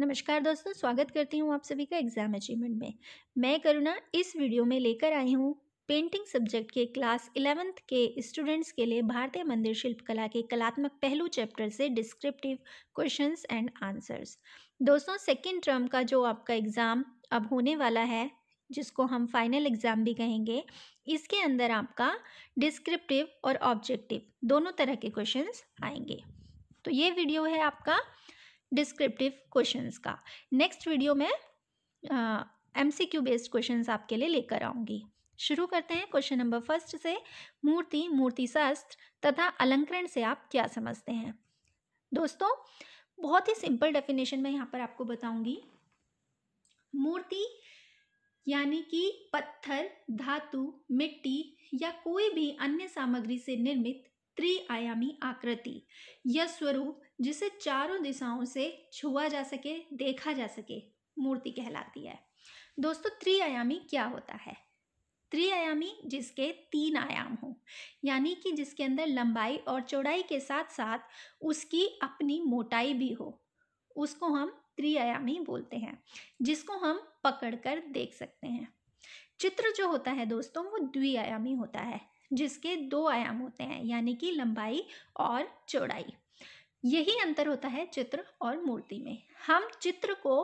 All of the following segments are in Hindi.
नमस्कार दोस्तों स्वागत करती हूँ आप सभी का एग्ज़ाम अचीवमेंट में मैं करुणा इस वीडियो में लेकर आई हूँ पेंटिंग सब्जेक्ट के क्लास इलेवेंथ के स्टूडेंट्स के लिए भारतीय मंदिर शिल्प कला के कलात्मक पहलू चैप्टर से डिस्क्रिप्टिव क्वेश्चंस एंड आंसर्स दोस्तों सेकेंड टर्म का जो आपका एग्ज़ाम अब होने वाला है जिसको हम फाइनल एग्ज़ाम भी कहेंगे इसके अंदर आपका डिस्क्रिप्टिव और ऑब्जेक्टिव दोनों तरह के क्वेश्चंस आएंगे तो ये वीडियो है आपका डिस्क्रिप्टिव क्वेश्चंस का नेक्स्ट वीडियो में M C Q based question आपके लिए लेकर आऊँगी शुरू करते हैं क्वेश्चन नंबर फर्स्ट से मूर्ति मूर्ति शास्त्र तथा अलंकरण से आप क्या समझते हैं दोस्तों बहुत ही सिंपल डेफिनेशन में यहाँ पर आपको बताऊंगी मूर्ति यानी कि पत्थर धातु मिट्टी या कोई भी अन्य सामग्री से निर्मित त्रिआयामी आकृति यह स्वरूप जिसे चारों दिशाओं से छुआ जा सके देखा जा सके मूर्ति कहलाती है दोस्तों त्रिआयामी क्या होता है त्रिआयामी जिसके तीन आयाम हो यानी कि जिसके अंदर लंबाई और चौड़ाई के साथ साथ उसकी अपनी मोटाई भी हो उसको हम त्रिआयामी बोलते हैं जिसको हम पकड़कर देख सकते हैं चित्र जो होता है दोस्तों वो द्विआयामी होता है जिसके दो आयाम होते हैं यानी कि लंबाई और चौड़ाई यही अंतर होता है चित्र और मूर्ति में हम चित्र को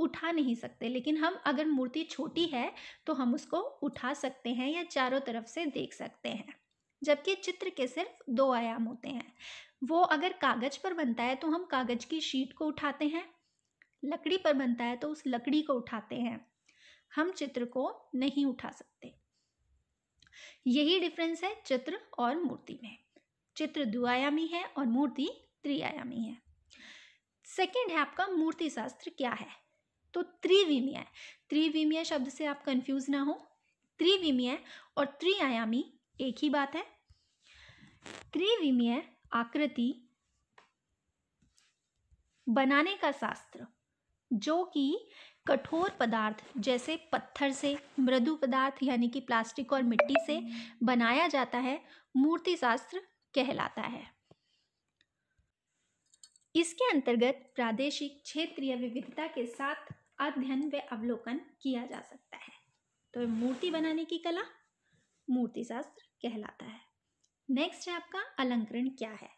उठा नहीं सकते लेकिन हम अगर मूर्ति छोटी है तो हम उसको उठा सकते हैं या चारों तरफ से देख सकते हैं जबकि चित्र के सिर्फ दो आयाम होते हैं वो अगर कागज पर बनता है तो हम कागज की शीट को उठाते हैं लकड़ी पर बनता है तो उस लकड़ी को उठाते हैं हम चित्र को नहीं उठा सकते यही डिफरेंस है चित्र और मूर्ति में चित्र दुआयामी है और मूर्ति त्रिआयामी है सेकेंड है आपका मूर्ति शास्त्र क्या है तो त्रिविमीय त्रिविमीय शब्द से आप कंफ्यूज ना हो त्रिविमीय और त्रिआयामी एक ही बात है त्रिविमीय आकृति बनाने का शास्त्र जो कि कठोर पदार्थ जैसे पत्थर से मृदु पदार्थ यानी कि प्लास्टिक और मिट्टी से बनाया जाता है मूर्ति शास्त्र कहलाता है इसके अंतर्गत प्रादेशिक क्षेत्रीय विविधता के साथ अध्ययन व अवलोकन किया जा सकता है तो मूर्ति बनाने की कला मूर्ति शास्त्र कहलाता है नेक्स्ट है आपका अलंकरण क्या है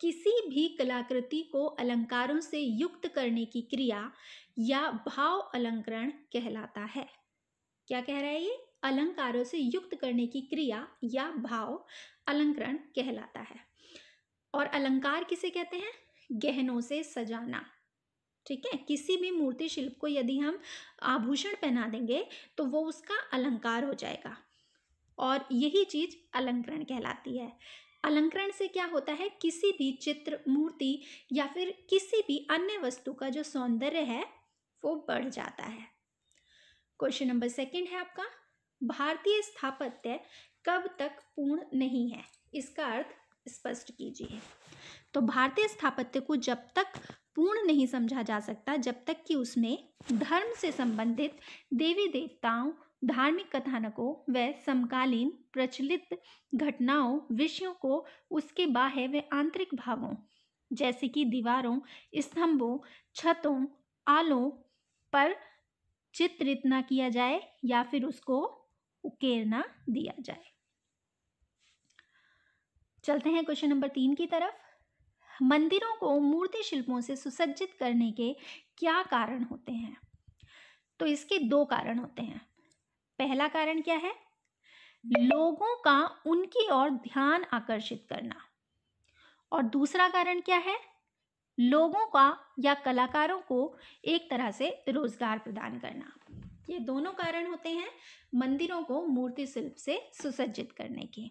किसी भी कलाकृति को अलंकारों से युक्त करने की क्रिया या भाव अलंकरण कहलाता है क्या कह रहा है ये अलंकारों से युक्त करने की क्रिया या भाव अलंकरण कहलाता है और अलंकार किसे कहते हैं गहनों से सजाना ठीक है किसी भी मूर्ति शिल्प को यदि हम आभूषण पहना देंगे तो वो उसका अलंकार हो जाएगा और यही चीज अलंकरण कहलाती है अलंकरण से क्या होता है किसी भी चित्र मूर्ति या फिर किसी भी अन्य वस्तु का जो सौंदर्य है वो बढ़ जाता है क्वेश्चन नंबर सेकंड है आपका भारतीय स्थापत्य कब तक पूर्ण नहीं है इसका अर्थ स्पष्ट कीजिए तो भारतीय स्थापत्य को जब तक पूर्ण नहीं समझा जा सकता जब तक कि उसमें धर्म से संबंधित देवी देवताओं धार्मिक कथानकों व समकालीन प्रचलित घटनाओं विषयों को उसके बाह्य व आंतरिक भावों जैसे कि दीवारों स्तंभों छतों आलों पर चित्रित ना किया जाए या फिर उसको उकेरना दिया जाए चलते हैं क्वेश्चन नंबर तीन की तरफ मंदिरों को मूर्ति शिल्पों से सुसज्जित करने के क्या कारण होते हैं तो इसके दो कारण होते हैं पहला कारण क्या है लोगों का उनकी ओर ध्यान आकर्षित करना और दूसरा कारण क्या है लोगों का या कलाकारों को एक तरह से रोजगार प्रदान करना ये दोनों कारण होते हैं मंदिरों को मूर्ति शिल्प से सुसज्जित करने के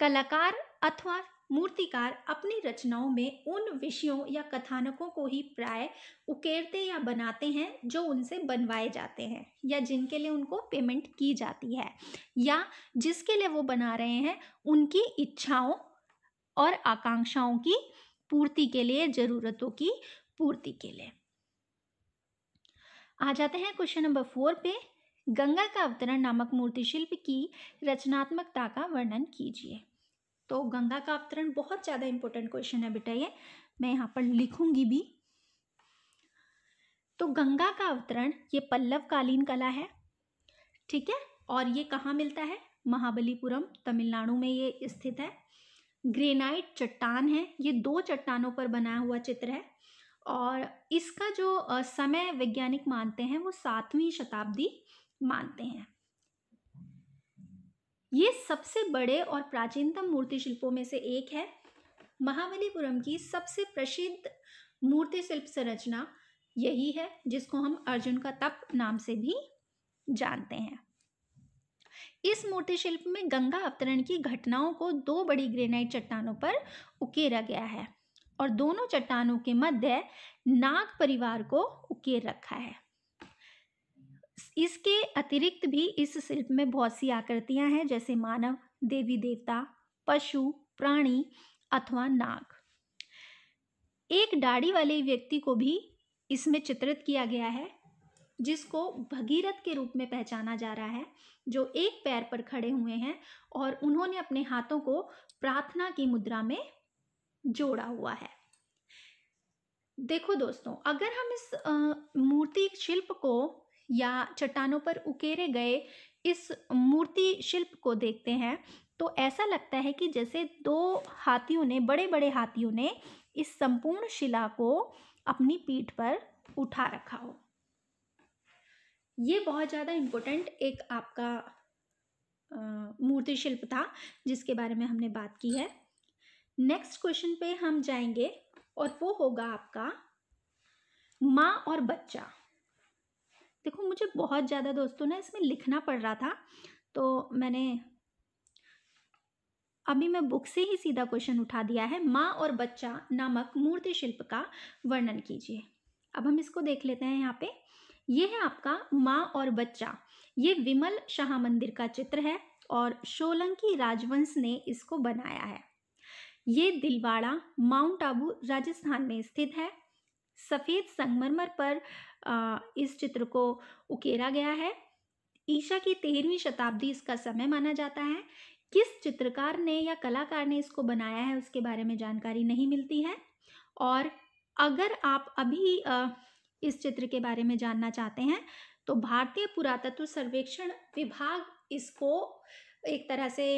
कलाकार अथवा मूर्तिकार अपनी रचनाओं में उन विषयों या कथानकों को ही प्राय उकेरते या बनाते हैं जो उनसे बनवाए जाते हैं या जिनके लिए उनको पेमेंट की जाती है या जिसके लिए वो बना रहे हैं उनकी इच्छाओं और आकांक्षाओं की पूर्ति के लिए जरूरतों की पूर्ति के लिए आ जाते हैं क्वेश्चन नंबर फोर पे गंगा का अवतरण नामक मूर्तिशिल्प की रचनात्मकता का वर्णन कीजिए तो गंगा का अवतरण बहुत ज़्यादा इंपॉर्टेंट क्वेश्चन है बेटा ये मैं यहाँ पर लिखूंगी भी तो गंगा का अवतरण ये पल्लव कालीन कला है ठीक है और ये कहाँ मिलता है महाबलीपुरम तमिलनाडु में ये स्थित है ग्रेनाइट चट्टान है ये दो चट्टानों पर बनाया हुआ चित्र है और इसका जो समय वैज्ञानिक मानते हैं वो सातवीं शताब्दी मानते हैं ये सबसे बड़े और प्राचीनतम मूर्ति शिल्पों में से एक है महाबलीपुरम की सबसे प्रसिद्ध मूर्ति शिल्प संरचना यही है जिसको हम अर्जुन का तप नाम से भी जानते हैं इस मूर्ति शिल्प में गंगा अवतरण की घटनाओं को दो बड़ी ग्रेनाइट चट्टानों पर उकेरा गया है और दोनों चट्टानों के मध्य नाग परिवार को उकेर रखा है इसके अतिरिक्त भी इस शिल्प में बहुत सी आकृतियां हैं जैसे मानव देवी देवता पशु प्राणी अथवा नाग एक दाढ़ी वाले व्यक्ति को भी इसमें चित्रित किया गया है जिसको भगीरथ के रूप में पहचाना जा रहा है जो एक पैर पर खड़े हुए हैं और उन्होंने अपने हाथों को प्रार्थना की मुद्रा में जोड़ा हुआ है देखो दोस्तों अगर हम इस मूर्ति शिल्प को या चट्टानों पर उकेरे गए इस मूर्ति शिल्प को देखते हैं तो ऐसा लगता है कि जैसे दो हाथियों ने बड़े बड़े हाथियों ने इस संपूर्ण शिला को अपनी पीठ पर उठा रखा हो ये बहुत ज़्यादा इम्पोर्टेंट एक आपका मूर्ति शिल्प था जिसके बारे में हमने बात की है नेक्स्ट क्वेश्चन पे हम जाएंगे और वो होगा आपका माँ और बच्चा देखो मुझे बहुत ज़्यादा दोस्तों ना इसमें लिखना पड़ रहा था तो मैंने अभी मैं बुक से ही सीधा क्वेश्चन उठा दिया है माँ और बच्चा नामक मूर्ति शिल्प का वर्णन कीजिए अब हम इसको देख लेते हैं यहाँ पे ये है आपका माँ और बच्चा ये विमल शाह मंदिर का चित्र है और शोलंकी राजवंश ने इसको बनाया है ये दिलवाड़ा माउंट आबू राजस्थान में स्थित है सफ़ेद संगमरमर पर इस चित्र को उकेरा गया है ईशा की तेरहवीं शताब्दी इसका समय माना जाता है किस चित्रकार ने या कलाकार ने इसको बनाया है उसके बारे में जानकारी नहीं मिलती है और अगर आप अभी इस चित्र के बारे में जानना चाहते हैं तो भारतीय पुरातत्व सर्वेक्षण विभाग इसको एक तरह से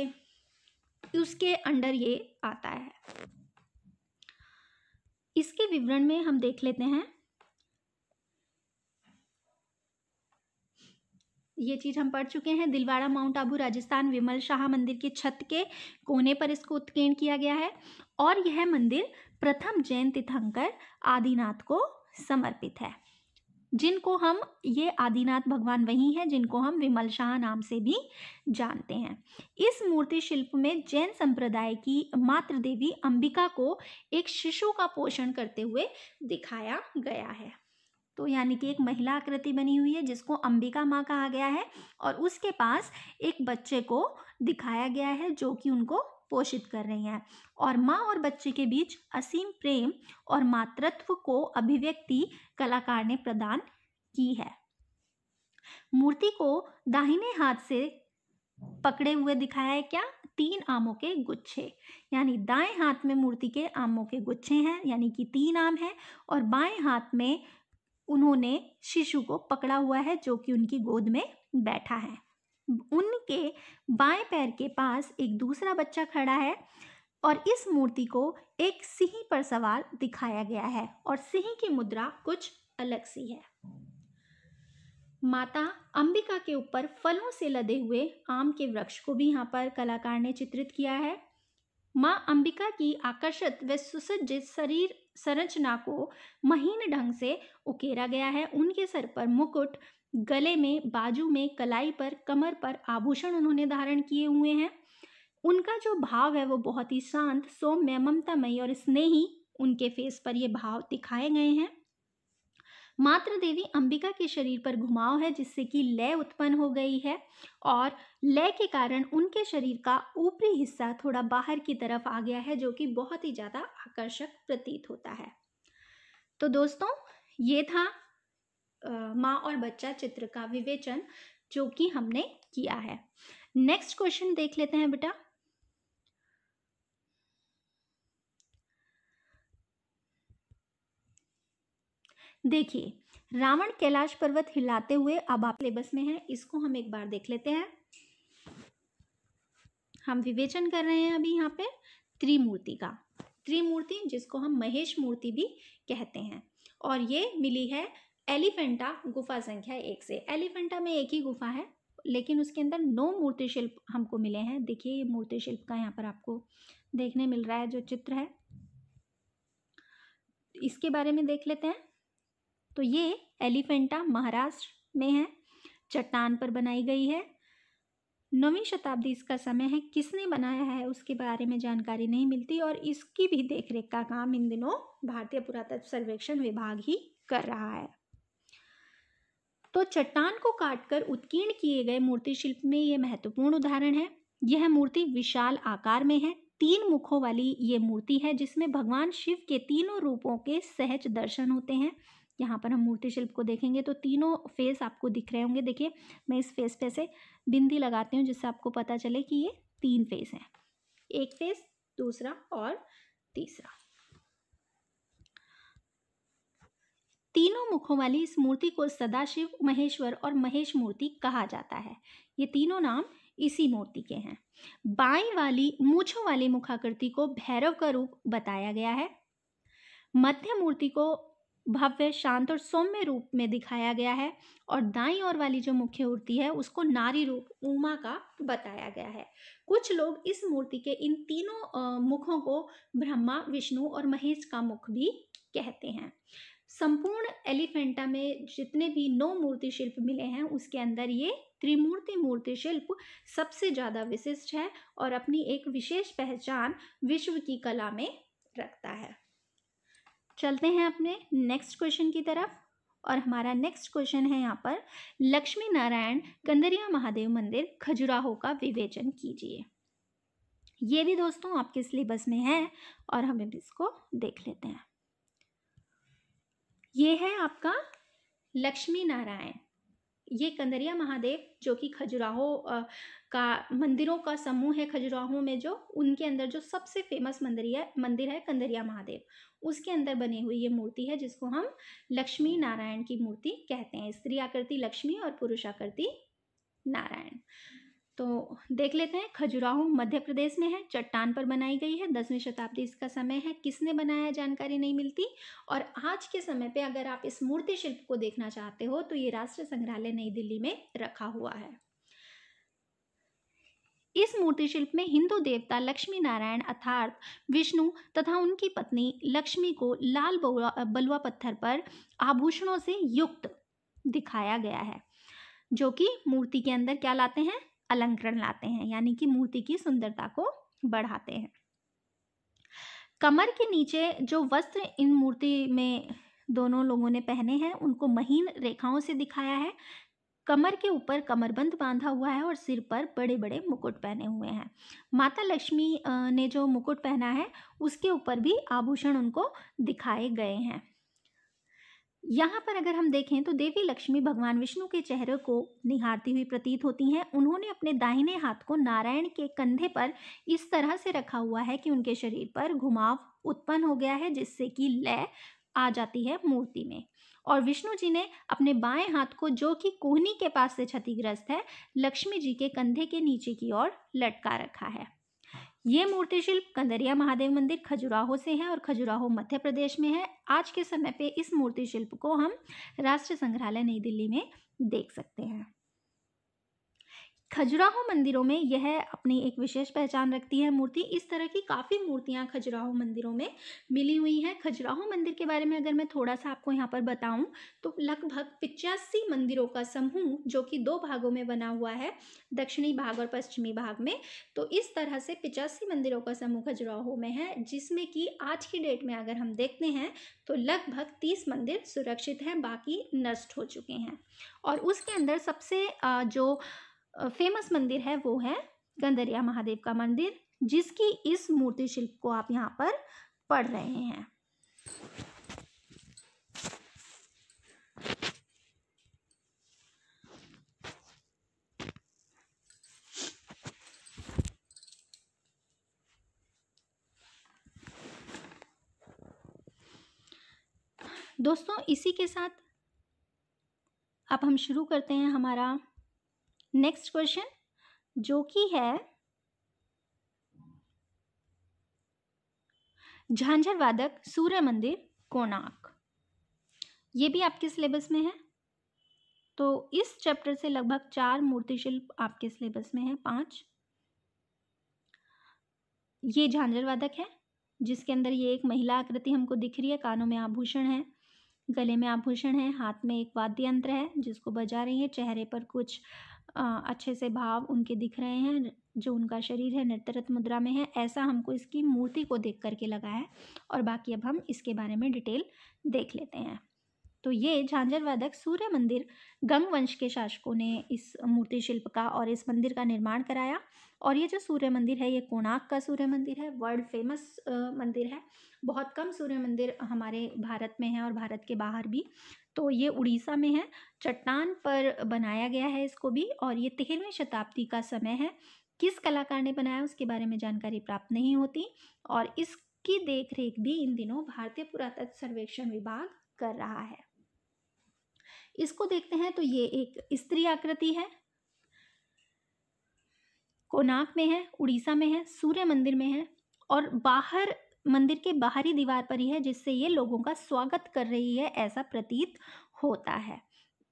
उसके अंडर ये आता है इसके विवरण में हम देख लेते हैं ये चीज़ हम पढ़ चुके हैं दिलवाड़ा माउंट आबू राजस्थान विमल शाह मंदिर के छत के कोने पर इसको उत्कीर्ण किया गया है और यह मंदिर प्रथम जैन तीर्थंकर आदिनाथ को समर्पित है जिनको हम ये आदिनाथ भगवान वही हैं जिनको हम विमल शाह नाम से भी जानते हैं इस मूर्ति शिल्प में जैन संप्रदाय की मातृ देवी अंबिका को एक शिशु का पोषण करते हुए दिखाया गया है तो यानी कि एक महिला आकृति बनी हुई है जिसको अंबिका माँ कहा गया है और उसके पास एक बच्चे को दिखाया गया है जो कि उनको पोषित कर रही हैं और माँ और बच्चे के बीच असीम प्रेम और मातृत्व को अभिव्यक्ति कलाकार ने प्रदान की है मूर्ति को दाहिने हाथ से पकड़े हुए दिखाया है क्या तीन आमों के गुच्छे यानी दाएं हाथ में मूर्ति के आमों के गुच्छे हैं यानी कि तीन आम हैं और बाएं हाथ में उन्होंने शिशु को पकड़ा हुआ है जो कि उनकी गोद में बैठा है उनके बाएं पैर के पास एक दूसरा बच्चा खड़ा है और इस मूर्ति को एक सिंह पर सवार दिखाया गया है और सिंह की मुद्रा कुछ अलग सी है माता अंबिका के ऊपर फलों से लदे हुए आम के वृक्ष को भी यहाँ पर कलाकार ने चित्रित किया है माँ अंबिका की आकर्षित व सुसज्जित शरीर संरचना को महीन ढंग से उकेरा गया है उनके सर पर मुकुट गले में बाजू में कलाई पर कमर पर आभूषण उन्होंने धारण किए हुए हैं उनका जो भाव है वो बहुत ही शांत सौम्य मई और स्नेही उनके फेस पर ये भाव दिखाए गए हैं मात्र देवी अंबिका के शरीर पर घुमाव है जिससे कि लय उत्पन्न हो गई है और लय के कारण उनके शरीर का ऊपरी हिस्सा थोड़ा बाहर की तरफ आ गया है जो कि बहुत ही ज़्यादा आकर्षक प्रतीत होता है तो दोस्तों ये था माँ और बच्चा चित्र का विवेचन जो कि हमने किया है नेक्स्ट क्वेश्चन देख लेते हैं बेटा देखिए रावण कैलाश पर्वत हिलाते हुए अब आप सिलेबस में है इसको हम एक बार देख लेते हैं हम विवेचन कर रहे हैं अभी यहाँ पे त्रिमूर्ति का त्रिमूर्ति जिसको हम महेश मूर्ति भी कहते हैं और ये मिली है एलिफेंटा गुफा संख्या एक से एलिफेंटा में एक ही गुफा है लेकिन उसके अंदर नौ मूर्ति शिल्प हमको मिले हैं देखिए ये मूर्ति शिल्प का यहाँ पर आपको देखने मिल रहा है जो चित्र है इसके बारे में देख लेते हैं तो ये एलिफेंटा महाराष्ट्र में है चट्टान पर बनाई गई है नौवीं शताब्दी इसका समय है किसने बनाया है उसके बारे में जानकारी नहीं मिलती और इसकी भी देखरेख का काम इन दिनों भारतीय पुरातत्व सर्वेक्षण विभाग ही कर रहा है तो चट्टान को काटकर उत्कीर्ण किए गए मूर्ति शिल्प में ये महत्वपूर्ण उदाहरण है यह मूर्ति विशाल आकार में है तीन मुखों वाली ये मूर्ति है जिसमें भगवान शिव के तीनों रूपों के सहज दर्शन होते हैं यहाँ पर हम मूर्ति शिल्प को देखेंगे तो तीनों फेस आपको दिख रहे होंगे देखिए मैं इस फेस पे से बिंदी लगाती हूँ जिससे आपको पता चले कि ये तीन फेस हैं एक फेस दूसरा और तीसरा तीनों मुखों वाली इस मूर्ति को सदाशिव महेश्वर और महेश मूर्ति कहा जाता है ये तीनों नाम इसी मूर्ति के हैं बाई वाली मूछों वाली मुखाकृति को भैरव का रूप बताया गया है मध्य मूर्ति को भव्य शांत और सौम्य रूप में दिखाया गया है और दाई और वाली जो मुख्य मूर्ति है उसको नारी रूप उमा का बताया गया है कुछ लोग इस मूर्ति के इन तीनों मुखों को ब्रह्मा विष्णु और महेश का मुख भी कहते हैं संपूर्ण एलिफेंटा में जितने भी नौ मूर्ति शिल्प मिले हैं उसके अंदर ये त्रिमूर्ति मूर्ति शिल्प सबसे ज़्यादा विशिष्ट है और अपनी एक विशेष पहचान विश्व की कला में रखता है चलते हैं अपने नेक्स्ट क्वेश्चन की तरफ और हमारा नेक्स्ट क्वेश्चन है यहाँ पर लक्ष्मी नारायण कंदरिया महादेव मंदिर खजुराहो का विवेचन कीजिए ये भी दोस्तों आपके सिलेबस में है और हम इसको देख लेते हैं ये है आपका लक्ष्मी नारायण ये कंदरिया महादेव जो कि खजुराहो का मंदिरों का समूह है खजुराहो में जो उनके अंदर जो सबसे फेमस है मंदिर है कंदरिया महादेव उसके अंदर बनी हुई ये मूर्ति है जिसको हम लक्ष्मी नारायण की मूर्ति कहते हैं स्त्री आकृति लक्ष्मी और पुरुष आकृति नारायण तो देख लेते हैं खजुराहो मध्य प्रदेश में है चट्टान पर बनाई गई है दसवीं शताब्दी इसका समय है किसने बनाया जानकारी नहीं मिलती और आज के समय पे अगर आप इस मूर्ति शिल्प को देखना चाहते हो तो ये राष्ट्रीय संग्रहालय नई दिल्ली में रखा हुआ है इस मूर्ति शिल्प में हिंदू देवता लक्ष्मी नारायण अर्थार्थ विष्णु तथा उनकी पत्नी लक्ष्मी को लाल बलुआ पत्थर पर आभूषणों से युक्त दिखाया गया है जो कि मूर्ति के अंदर क्या लाते हैं अलंकरण लाते हैं यानी कि मूर्ति की सुंदरता को बढ़ाते हैं कमर के नीचे जो वस्त्र इन मूर्ति में दोनों लोगों ने पहने हैं उनको महीन रेखाओं से दिखाया है कमर के ऊपर कमरबंद बांधा हुआ है और सिर पर बड़े बड़े मुकुट पहने हुए हैं माता लक्ष्मी ने जो मुकुट पहना है उसके ऊपर भी आभूषण उनको दिखाए गए हैं यहाँ पर अगर हम देखें तो देवी लक्ष्मी भगवान विष्णु के चेहरे को निहारती हुई प्रतीत होती हैं उन्होंने अपने दाहिने हाथ को नारायण के कंधे पर इस तरह से रखा हुआ है कि उनके शरीर पर घुमाव उत्पन्न हो गया है जिससे कि लय आ जाती है मूर्ति में और विष्णु जी ने अपने बाएं हाथ को जो कि कोहनी के पास से क्षतिग्रस्त है लक्ष्मी जी के कंधे के नीचे की ओर लटका रखा है ये मूर्ति शिल्प कंदरिया महादेव मंदिर खजुराहो से है और खजुराहो मध्य प्रदेश में है आज के समय पे इस मूर्ति शिल्प को हम राष्ट्रीय संग्रहालय नई दिल्ली में देख सकते हैं खजुराहो मंदिरों में यह अपनी एक विशेष पहचान रखती है मूर्ति इस तरह की काफ़ी मूर्तियाँ खजुराहो मंदिरों में मिली हुई हैं खजुराहो मंदिर के बारे में अगर मैं थोड़ा सा आपको यहाँ पर बताऊँ तो लगभग पिचासी मंदिरों का समूह जो कि दो भागों में बना हुआ है दक्षिणी भाग और पश्चिमी भाग में तो इस तरह से पिचासी मंदिरों का समूह खजुराहो में है जिसमें कि आज की डेट में अगर हम देखते हैं तो लगभग तीस मंदिर सुरक्षित हैं बाकी नष्ट हो चुके हैं और उसके अंदर सबसे जो फेमस मंदिर है वो है गंदरिया महादेव का मंदिर जिसकी इस मूर्ति शिल्प को आप यहाँ पर पढ़ रहे हैं दोस्तों इसी के साथ अब हम शुरू करते हैं हमारा नेक्स्ट क्वेश्चन जो कि है झांझर वादक सूर्य मंदिर कोणार्क ये भी आपके सिलेबस में है तो इस चैप्टर से लगभग चार मूर्तिशिल्प आपके सिलेबस में है पांच ये झांझर वादक है जिसके अंदर ये एक महिला आकृति हमको दिख रही है कानों में आभूषण है गले में आभूषण है हाथ में एक वाद्य यंत्र है जिसको बजा रही है चेहरे पर कुछ अच्छे से भाव उनके दिख रहे हैं जो उनका शरीर है नृत्यरत मुद्रा में है ऐसा हमको इसकी मूर्ति को देख करके लगा है और बाकी अब हम इसके बारे में डिटेल देख लेते हैं तो ये झांझरवादक सूर्य मंदिर गंग वंश के शासकों ने इस मूर्ति शिल्प का और इस मंदिर का निर्माण कराया और ये जो सूर्य मंदिर है ये कोणार्क का सूर्य मंदिर है वर्ल्ड फेमस मंदिर है बहुत कम सूर्य मंदिर हमारे भारत में है और भारत के बाहर भी तो ये उड़ीसा में है चट्टान पर बनाया गया है इसको भी और ये तेरहवीं शताब्दी का समय है किस कलाकार ने बनाया उसके बारे में जानकारी प्राप्त नहीं होती और इसकी देखरेख भी इन दिनों भारतीय पुरातत्व सर्वेक्षण विभाग कर रहा है इसको देखते हैं तो ये एक स्त्री आकृति है कोनाक में है उड़ीसा में है सूर्य मंदिर में है और बाहर मंदिर के बाहरी दीवार पर ही है जिससे ये लोगों का स्वागत कर रही है ऐसा प्रतीत होता है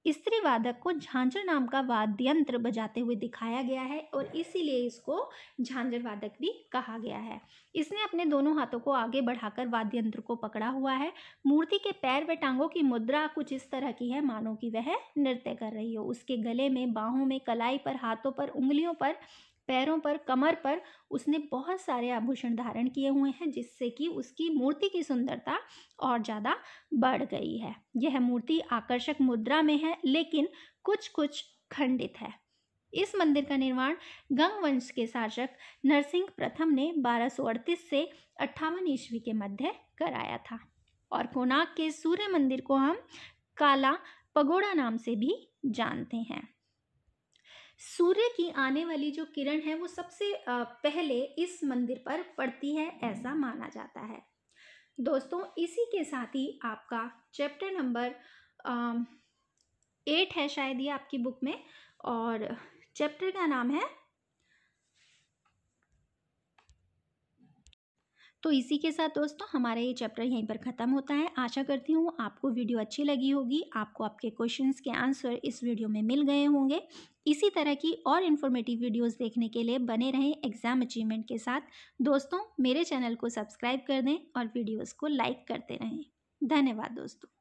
स्त्री वादक को झांझर नाम का वाद्य यंत्र बजाते हुए दिखाया गया है और इसीलिए इसको झांझर वादक भी कहा गया है इसने अपने दोनों हाथों को आगे बढ़ाकर वाद्य यंत्र को पकड़ा हुआ है मूर्ति के पैर व टांगों की मुद्रा कुछ इस तरह की है मानो कि वह नृत्य कर रही हो उसके गले में बाहों में कलाई पर हाथों पर उंगलियों पर पैरों पर कमर पर उसने बहुत सारे आभूषण धारण किए हुए हैं जिससे कि उसकी मूर्ति की सुंदरता और ज़्यादा बढ़ गई है यह मूर्ति आकर्षक मुद्रा में है लेकिन कुछ कुछ खंडित है इस मंदिर का निर्माण गंग वंश के शासक नरसिंह प्रथम ने 1238 से अट्ठावन ईस्वी के मध्य कराया था और कोनाक के सूर्य मंदिर को हम काला पगोड़ा नाम से भी जानते हैं सूर्य की आने वाली जो किरण है वो सबसे पहले इस मंदिर पर पड़ती है ऐसा माना जाता है दोस्तों इसी के साथ ही आपका चैप्टर नंबर एट है शायद ये आपकी बुक में और चैप्टर का नाम है तो इसी के साथ दोस्तों हमारा ये चैप्टर यहीं पर ख़त्म होता है आशा करती हूँ आपको वीडियो अच्छी लगी होगी आपको आपके क्वेश्चंस के आंसर इस वीडियो में मिल गए होंगे इसी तरह की और इन्फॉर्मेटिव वीडियोस देखने के लिए बने रहें एग्ज़ाम अचीवमेंट के साथ दोस्तों मेरे चैनल को सब्सक्राइब कर दें और वीडियोज़ को लाइक करते रहें धन्यवाद दोस्तों